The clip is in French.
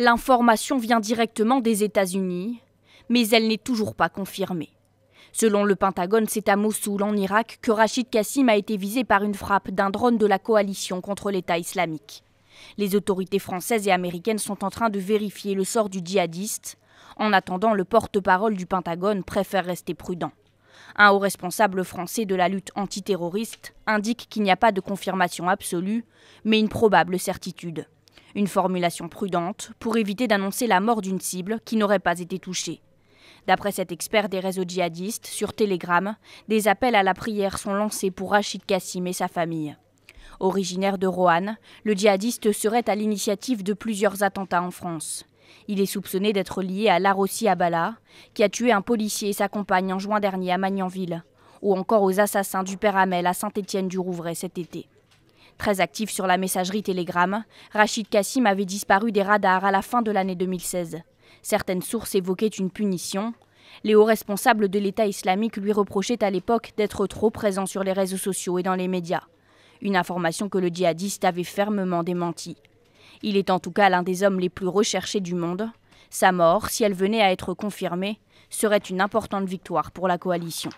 L'information vient directement des États-Unis, mais elle n'est toujours pas confirmée. Selon le Pentagone, c'est à Mossoul, en Irak, que Rachid Kassim a été visé par une frappe d'un drone de la coalition contre l'État islamique. Les autorités françaises et américaines sont en train de vérifier le sort du djihadiste. En attendant, le porte-parole du Pentagone préfère rester prudent. Un haut responsable français de la lutte antiterroriste indique qu'il n'y a pas de confirmation absolue, mais une probable certitude. Une formulation prudente pour éviter d'annoncer la mort d'une cible qui n'aurait pas été touchée. D'après cet expert des réseaux djihadistes, sur Telegram, des appels à la prière sont lancés pour Rachid Kassim et sa famille. Originaire de Roanne, le djihadiste serait à l'initiative de plusieurs attentats en France. Il est soupçonné d'être lié à Larossi Abala, qui a tué un policier et sa compagne en juin dernier à Magnanville, ou encore aux assassins du Père Amel à Saint-Étienne-du-Rouvray cet été. Très actif sur la messagerie Telegram, Rachid Kassim avait disparu des radars à la fin de l'année 2016. Certaines sources évoquaient une punition. Les hauts responsables de l'État islamique lui reprochaient à l'époque d'être trop présent sur les réseaux sociaux et dans les médias. Une information que le djihadiste avait fermement démentie. Il est en tout cas l'un des hommes les plus recherchés du monde. Sa mort, si elle venait à être confirmée, serait une importante victoire pour la coalition.